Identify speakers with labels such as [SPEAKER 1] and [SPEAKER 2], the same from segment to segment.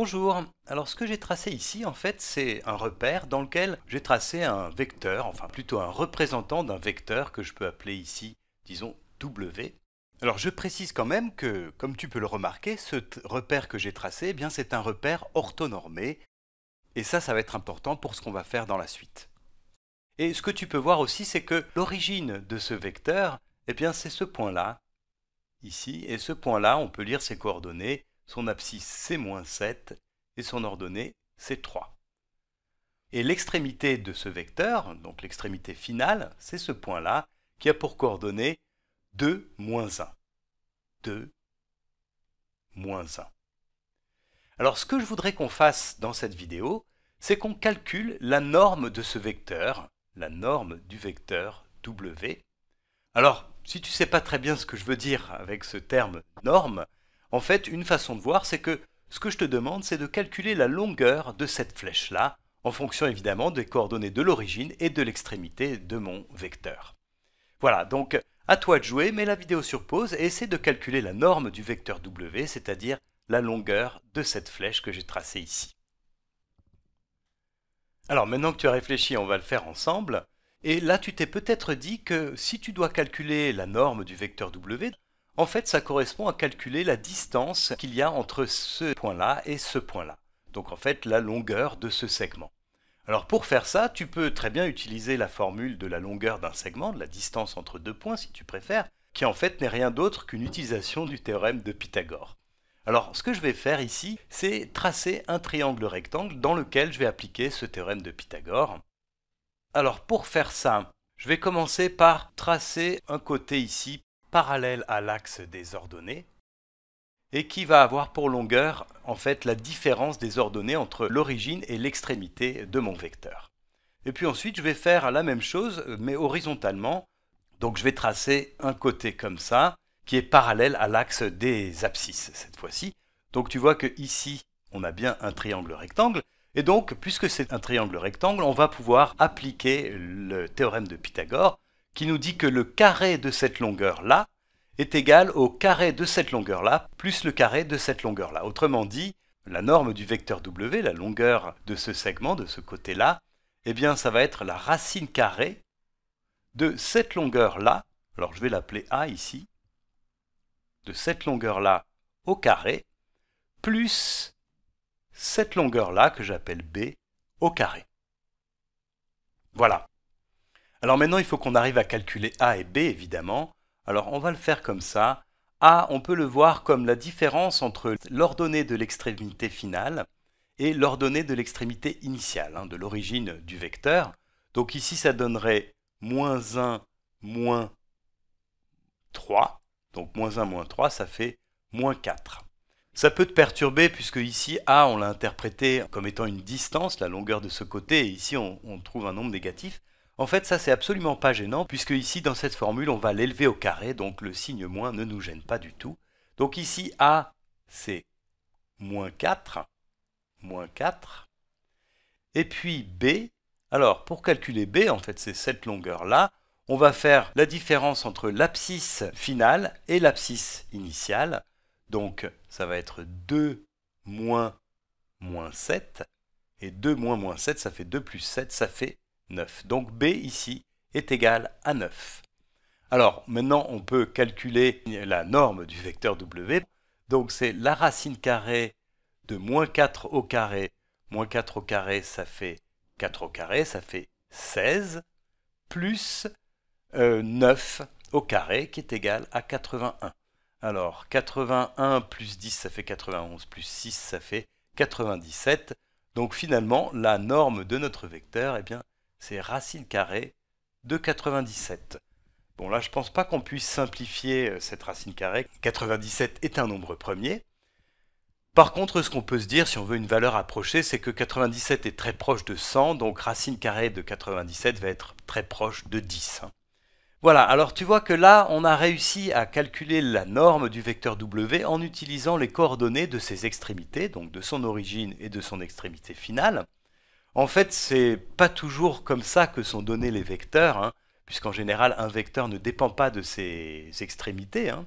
[SPEAKER 1] Bonjour, alors ce que j'ai tracé ici en fait c'est un repère dans lequel j'ai tracé un vecteur, enfin plutôt un représentant d'un vecteur que je peux appeler ici disons W. Alors je précise quand même que comme tu peux le remarquer ce repère que j'ai tracé eh bien c'est un repère orthonormé et ça ça va être important pour ce qu'on va faire dans la suite. Et ce que tu peux voir aussi c'est que l'origine de ce vecteur eh bien c'est ce point là ici et ce point là on peut lire ses coordonnées son abscisse c'est moins 7 et son ordonnée c'est 3. Et l'extrémité de ce vecteur, donc l'extrémité finale, c'est ce point-là qui a pour coordonnée 2 moins 1. 2 moins 1. Alors ce que je voudrais qu'on fasse dans cette vidéo, c'est qu'on calcule la norme de ce vecteur, la norme du vecteur W. Alors, si tu ne sais pas très bien ce que je veux dire avec ce terme norme, en fait, une façon de voir, c'est que ce que je te demande, c'est de calculer la longueur de cette flèche-là, en fonction évidemment des coordonnées de l'origine et de l'extrémité de mon vecteur. Voilà, donc à toi de jouer, mets la vidéo sur pause et essaie de calculer la norme du vecteur W, c'est-à-dire la longueur de cette flèche que j'ai tracée ici. Alors maintenant que tu as réfléchi, on va le faire ensemble. Et là, tu t'es peut-être dit que si tu dois calculer la norme du vecteur W, en fait, ça correspond à calculer la distance qu'il y a entre ce point-là et ce point-là. Donc en fait, la longueur de ce segment. Alors pour faire ça, tu peux très bien utiliser la formule de la longueur d'un segment, de la distance entre deux points si tu préfères, qui en fait n'est rien d'autre qu'une utilisation du théorème de Pythagore. Alors ce que je vais faire ici, c'est tracer un triangle rectangle dans lequel je vais appliquer ce théorème de Pythagore. Alors pour faire ça, je vais commencer par tracer un côté ici parallèle à l'axe des ordonnées et qui va avoir pour longueur en fait la différence des ordonnées entre l'origine et l'extrémité de mon vecteur. Et puis ensuite, je vais faire la même chose mais horizontalement. Donc je vais tracer un côté comme ça qui est parallèle à l'axe des abscisses cette fois-ci. Donc tu vois que ici, on a bien un triangle rectangle et donc puisque c'est un triangle rectangle, on va pouvoir appliquer le théorème de Pythagore qui nous dit que le carré de cette longueur-là est égal au carré de cette longueur-là plus le carré de cette longueur-là. Autrement dit, la norme du vecteur W, la longueur de ce segment, de ce côté-là, eh bien ça va être la racine carrée de cette longueur-là, alors je vais l'appeler A ici, de cette longueur-là au carré, plus cette longueur-là que j'appelle B au carré. Voilà. Alors maintenant, il faut qu'on arrive à calculer A et B, évidemment. Alors on va le faire comme ça. A, on peut le voir comme la différence entre l'ordonnée de l'extrémité finale et l'ordonnée de l'extrémité initiale, hein, de l'origine du vecteur. Donc ici, ça donnerait moins 1, moins 3. Donc moins 1, moins 3, ça fait moins 4. Ça peut te perturber puisque ici A, on l'a interprété comme étant une distance, la longueur de ce côté, et ici on trouve un nombre négatif. En fait, ça c'est absolument pas gênant, puisque ici dans cette formule, on va l'élever au carré, donc le signe moins ne nous gêne pas du tout. Donc ici, A, c'est moins 4, moins 4. Et puis B, alors pour calculer B, en fait c'est cette longueur-là, on va faire la différence entre l'abscisse finale et l'abscisse initiale. Donc ça va être 2 moins moins 7. Et 2 moins moins 7, ça fait 2 plus 7, ça fait donc B ici est égal à 9. Alors maintenant on peut calculer la norme du vecteur W. Donc c'est la racine carrée de moins 4 au carré. Moins 4 au carré ça fait 4 au carré, ça fait 16, plus 9 euh, au carré qui est égal à 81. Alors 81 plus 10 ça fait 91, plus 6 ça fait 97. Donc finalement la norme de notre vecteur, eh bien, c'est racine carrée de 97. Bon là, je pense pas qu'on puisse simplifier euh, cette racine carrée. 97 est un nombre premier. Par contre, ce qu'on peut se dire si on veut une valeur approchée, c'est que 97 est très proche de 100, donc racine carrée de 97 va être très proche de 10. Voilà, alors tu vois que là, on a réussi à calculer la norme du vecteur W en utilisant les coordonnées de ses extrémités, donc de son origine et de son extrémité finale. En fait, c'est pas toujours comme ça que sont donnés les vecteurs, hein, puisqu'en général, un vecteur ne dépend pas de ses extrémités. Hein.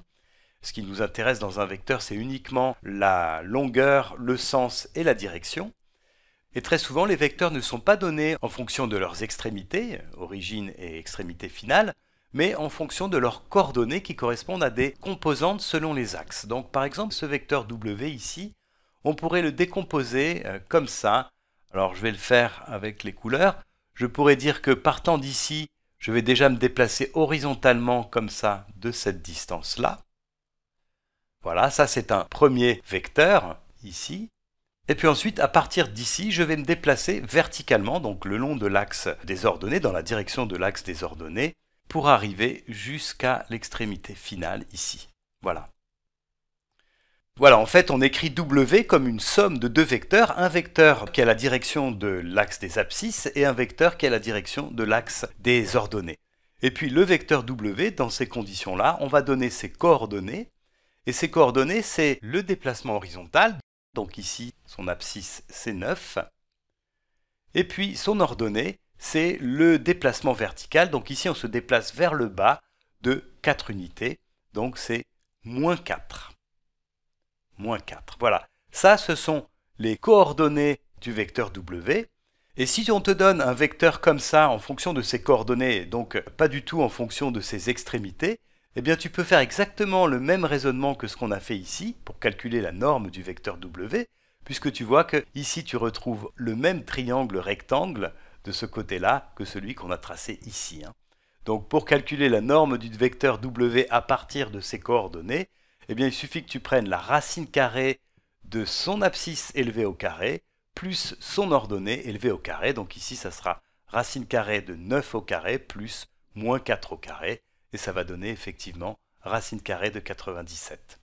[SPEAKER 1] Ce qui nous intéresse dans un vecteur, c'est uniquement la longueur, le sens et la direction. Et très souvent, les vecteurs ne sont pas donnés en fonction de leurs extrémités, origine et extrémité finale, mais en fonction de leurs coordonnées qui correspondent à des composantes selon les axes. Donc par exemple, ce vecteur W ici, on pourrait le décomposer euh, comme ça alors je vais le faire avec les couleurs. Je pourrais dire que partant d'ici, je vais déjà me déplacer horizontalement comme ça de cette distance-là. Voilà, ça c'est un premier vecteur ici. Et puis ensuite, à partir d'ici, je vais me déplacer verticalement, donc le long de l'axe des ordonnées, dans la direction de l'axe des ordonnées, pour arriver jusqu'à l'extrémité finale ici. Voilà. Voilà, en fait, on écrit W comme une somme de deux vecteurs, un vecteur qui a la direction de l'axe des abscisses et un vecteur qui a la direction de l'axe des ordonnées. Et puis le vecteur W, dans ces conditions-là, on va donner ses coordonnées. Et ses coordonnées, c'est le déplacement horizontal, donc ici son abscisse c'est 9, et puis son ordonnée, c'est le déplacement vertical, donc ici on se déplace vers le bas de 4 unités, donc c'est moins 4. Voilà, ça ce sont les coordonnées du vecteur W. Et si on te donne un vecteur comme ça en fonction de ses coordonnées, donc euh, pas du tout en fonction de ses extrémités, eh bien tu peux faire exactement le même raisonnement que ce qu'on a fait ici pour calculer la norme du vecteur W, puisque tu vois que ici tu retrouves le même triangle rectangle de ce côté-là que celui qu'on a tracé ici. Hein. Donc pour calculer la norme du vecteur W à partir de ses coordonnées, eh bien il suffit que tu prennes la racine carrée de son abscisse élevée au carré, plus son ordonnée élevée au carré. Donc ici, ça sera racine carrée de 9 au carré plus moins 4 au carré, et ça va donner effectivement racine carrée de 97.